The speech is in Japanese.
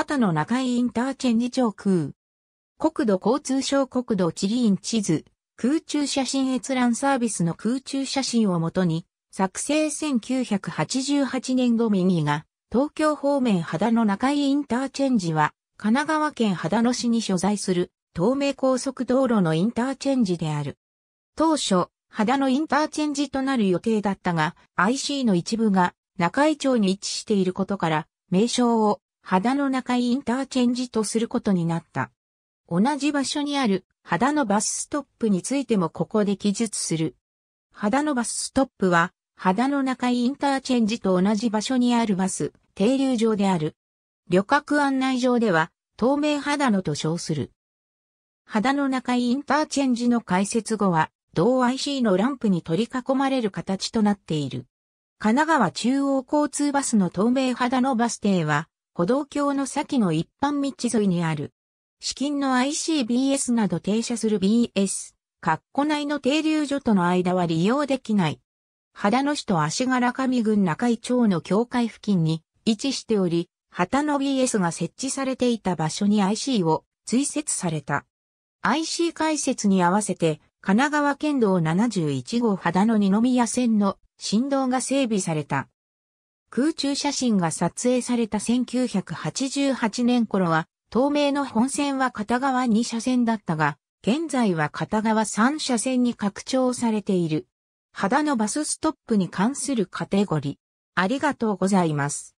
畑の中井インターチェンジ上空。国土交通省国土地理院地図、空中写真閲覧サービスの空中写真をもとに、作成1988年度右が、東京方面秦野中井インターチェンジは、神奈川県秦野市に所在する、東名高速道路のインターチェンジである。当初、秦野インターチェンジとなる予定だったが、IC の一部が中井町に位置していることから、名称を肌の中井インターチェンジとすることになった。同じ場所にある肌のバスストップについてもここで記述する。肌のバスストップは、肌の中井インターチェンジと同じ場所にあるバス、停留場である。旅客案内上では、透明肌のと称する。肌の中井インターチェンジの開設後は、同 IC のランプに取り囲まれる形となっている。神奈川中央交通バスの透明肌のバス停は、歩道橋の先の一般道沿いにある。資金の ICBS など停車する BS、括弧内の停留所との間は利用できない。秦野市と足柄上郡中井町の境界付近に位置しており、旗の BS が設置されていた場所に IC を追設された。IC 解説に合わせて、神奈川県道71号秦野二宮線の振動が整備された。空中写真が撮影された1988年頃は、透明の本線は片側2車線だったが、現在は片側3車線に拡張されている。肌のバスストップに関するカテゴリー。ありがとうございます。